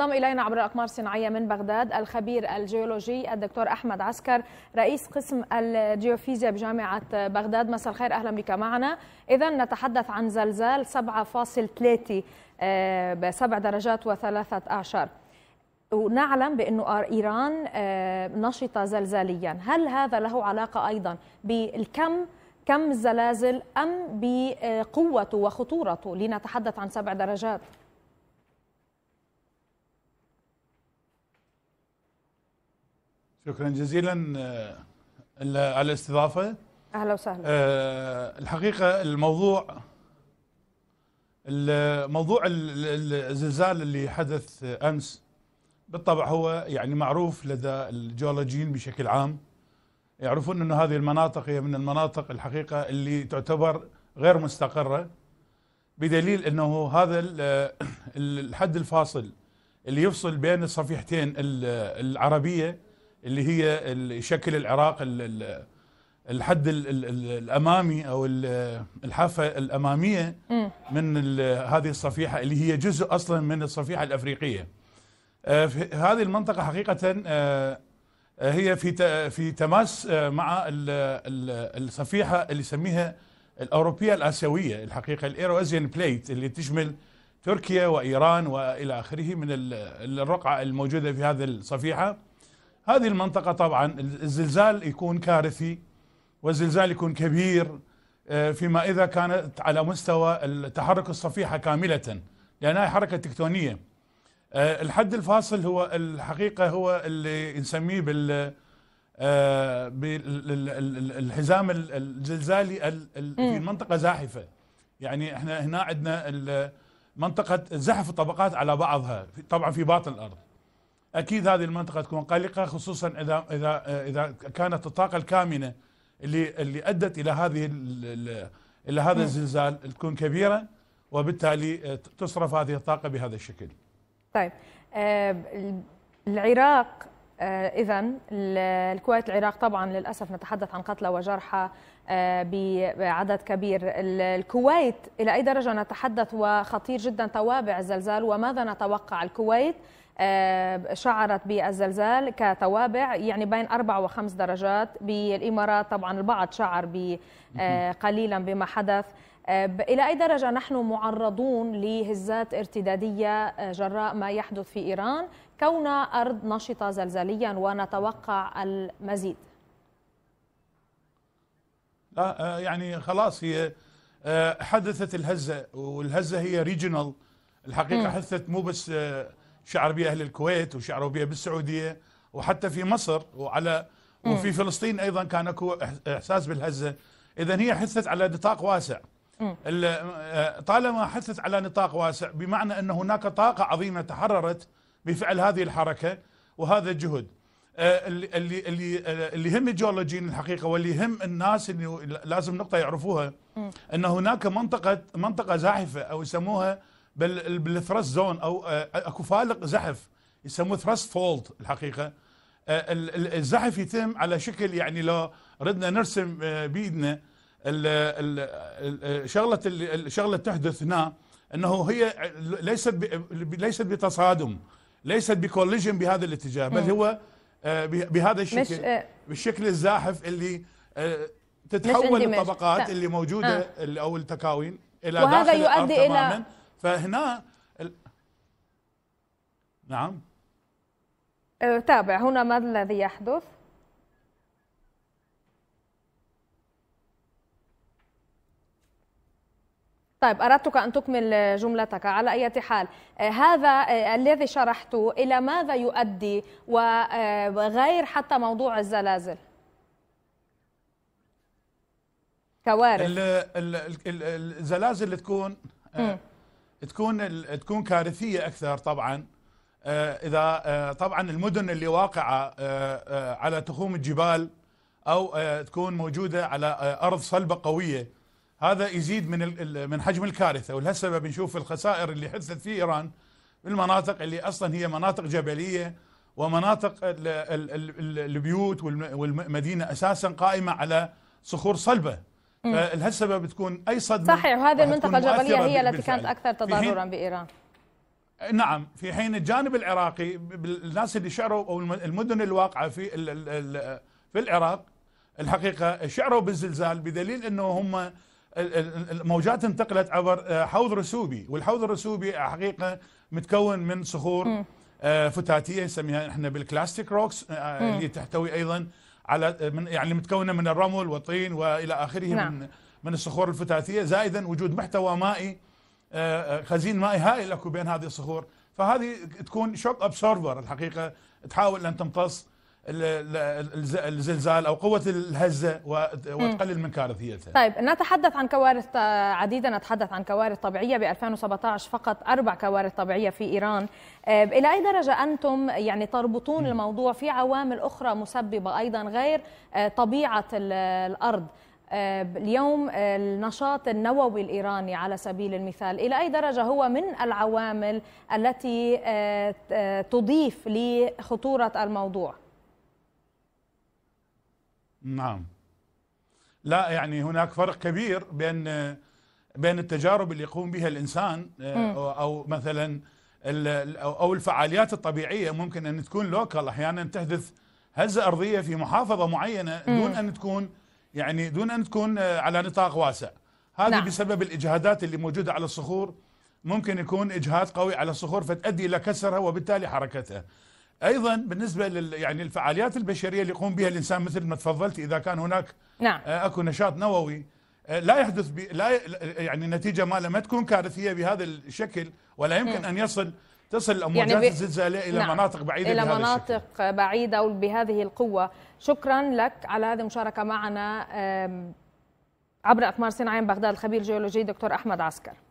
انضم الينا عبر الاقمار الصناعيه من بغداد الخبير الجيولوجي الدكتور احمد عسكر رئيس قسم الجيوفيزياء بجامعه بغداد مساء الخير اهلا بك معنا اذا نتحدث عن زلزال 7.3 آه، بسبع درجات وثلاثه اعشار ونعلم بانه ايران آه، نشطه زلزاليا هل هذا له علاقه ايضا بالكم كم الزلازل ام بقوته وخطورته لنتحدث عن سبع درجات شكرا جزيلا آه، على الاستضافه اهلا وسهلا أه الحقيقه الموضوع الموضوع الزلزال اللي حدث امس بالطبع هو يعني معروف لدى الجيولوجيين بشكل عام يعرفون انه هذه المناطق هي من المناطق الحقيقه اللي تعتبر غير مستقره بدليل انه هذا آه، الحد الفاصل اللي يفصل بين الصفيحتين العربيه اللي هي شكل العراق الحد الامامي او الحافه الاماميه من هذه الصفيحه اللي هي جزء اصلا من الصفيحه الافريقيه. آه، في هذه المنطقه حقيقه آه، آه، هي في في تماس مع الصفيحه اللي يسميها الاوروبيه الاسيويه الحقيقه الايروازيان بليت اللي تشمل تركيا وايران والى اخره من الرقعه الموجوده في هذه الصفيحه. هذه المنطقة طبعا الزلزال يكون كارثي والزلزال يكون كبير آه، فيما إذا كانت على مستوى تحرك الصفيحة كاملة لأنها حركة تكتونية آه، الحد الفاصل هو الحقيقة هو اللي نسميه بال آه، بالحزام الزلزالي في المنطقة زاحفة يعني احنا هنا عندنا منطقة زحف الطبقات على بعضها طبعا في باطن الأرض اكيد هذه المنطقه تكون قلقه خصوصا اذا اذا اذا كانت الطاقه الكامنه اللي اللي ادت الى هذه الى هذا نعم. الزلزال تكون كبيره وبالتالي تصرف هذه الطاقه بهذا الشكل. طيب آه، العراق آه، اذا الكويت العراق طبعا للاسف نتحدث عن قتلى وجرحى آه، بعدد كبير الكويت إلى أي درجة نتحدث وخطير جدا توابع الزلزال وماذا نتوقع الكويت آه، شعرت بالزلزال كتوابع يعني بين أربع وخمس درجات بالإمارات طبعا البعض شعر آه، قليلا بما حدث آه، إلى أي درجة نحن معرضون لهزات ارتدادية جراء ما يحدث في إيران كون أرض نشطة زلزاليا ونتوقع المزيد لا يعني خلاص هي حدثت الهزة والهزة هي ريجنال الحقيقة حدثت مو بس شعر بها أهل الكويت وشعروا بها بالسعودية وحتى في مصر وعلى وفي فلسطين أيضا كان اكو إحساس بالهزة إذا هي حثت على نطاق واسع آه، طالما حثت على نطاق واسع بمعنى أن هناك طاقة عظيمة تحررت بفعل هذه الحركة وهذا الجهد آه، اللي اللي آه، اللي يهم الجيولوجيين الحقيقه واللي يهم الناس انه لازم نقطه يعرفوها ان هناك منطقه منطقه زاحفه او يسموها بالثرست زون او آه، اكو فالق زحف يسموه ثرست فولد الحقيقه آه، الزحف يتم على شكل يعني لو ردنا نرسم آه، بايدنا شغله الشغله تحدث هنا انه هي ليست ليست بتصادم ليست بكوليجن بهذا الاتجاه بل هو بهذا الشكل بالشكل الزاحف اللي تتحول الطبقات اللي موجوده او التكاوين الى وهذا داخل يؤدي الى فهنا ال... نعم أه، تابع هنا ما الذي يحدث طيب أردتك أن تكمل جملتك على أي حال أه، هذا أه، الذي شرحته إلى ماذا يؤدي وغير حتى موضوع الزلازل كوارث الزلازل اللي تكون تكون تكون كارثيه اكثر طبعا آه، اذا آه، طبعا المدن اللي واقعه آه، على تخوم الجبال او تكون موجوده على ارض صلبه قويه هذا يزيد من من حجم الكارثه ولهالسبب نشوف الخسائر اللي حدثت في ايران بالمناطق اللي اصلا هي مناطق جبليه ومناطق البيوت والمدينه اساسا قائمه على صخور صلبه لهالسبب بتكون اي صدمه صحيح وهذه المنطقه الجبلية هي التي كانت اكثر تضررا بايران نعم في حين الجانب العراقي الناس اللي شعروا او المدن الواقعه في في العراق الحقيقه شعروا بالزلزال بدليل انه هم الموجات انتقلت عبر آه، حوض رسوبي والحوض الرسوبي حقيقه متكون من صخور آه، فتاتيه نسميها احنا بالكلاستيك روكس آه، اللي تحتوي ايضا على من يعني متكونه من الرمل والطين والى اخره نعم. من من الصخور الفتاتيه زائدا وجود محتوى مائي آه، آه، خزين مائي هائل اكو بين هذه الصخور فهذه تكون شوك ابسورفر الحقيقه تحاول ان تمتص الزلزال او قوه الهزه وتقلل من كارثيتها. طيب نتحدث عن كوارث آه، عديده، نتحدث عن كوارث طبيعيه ب 2017 فقط اربع كوارث طبيعيه في ايران. آه، الى اي درجه انتم يعني تربطون م. الموضوع في عوامل اخرى مسببه ايضا غير آه، طبيعه الارض؟ اليوم النشاط النووي الايراني على سبيل المثال الى اي درجه هو من العوامل التي تضيف لخطوره الموضوع؟ نعم لا يعني هناك فرق كبير بين بين التجارب اللي يقوم بها الانسان آه، او مثلا او الفعاليات الطبيعيه ممكن ان تكون لوكال احيانا تحدث هزه ارضيه في محافظه معينه دون ان تكون يعني دون ان تكون آه، على نطاق واسع هذه نعم. بسبب الاجهادات اللي موجوده على الصخور ممكن يكون اجهاد قوي على الصخور فتؤدي الى كسرها وبالتالي حركتها ايضا بالنسبه لل يعني الفعاليات البشريه اللي يقوم بها الانسان مثل ما تفضلت اذا كان هناك نعم. آه، اكو نشاط نووي آه، لا يحدث بي لا يعني النتيجه ماله ما تكون كارثيه بهذا الشكل ولا يمكن م. ان يصل تصل الامواج يعني ب... الزلزاليه الى نعم. مناطق بعيده الى مناطق الشكل. بعيده وبهذه القوه شكرا لك على هذه المشاركه معنا عبر اقمار صناعي بغداد الخبير الجيولوجي دكتور احمد عسكر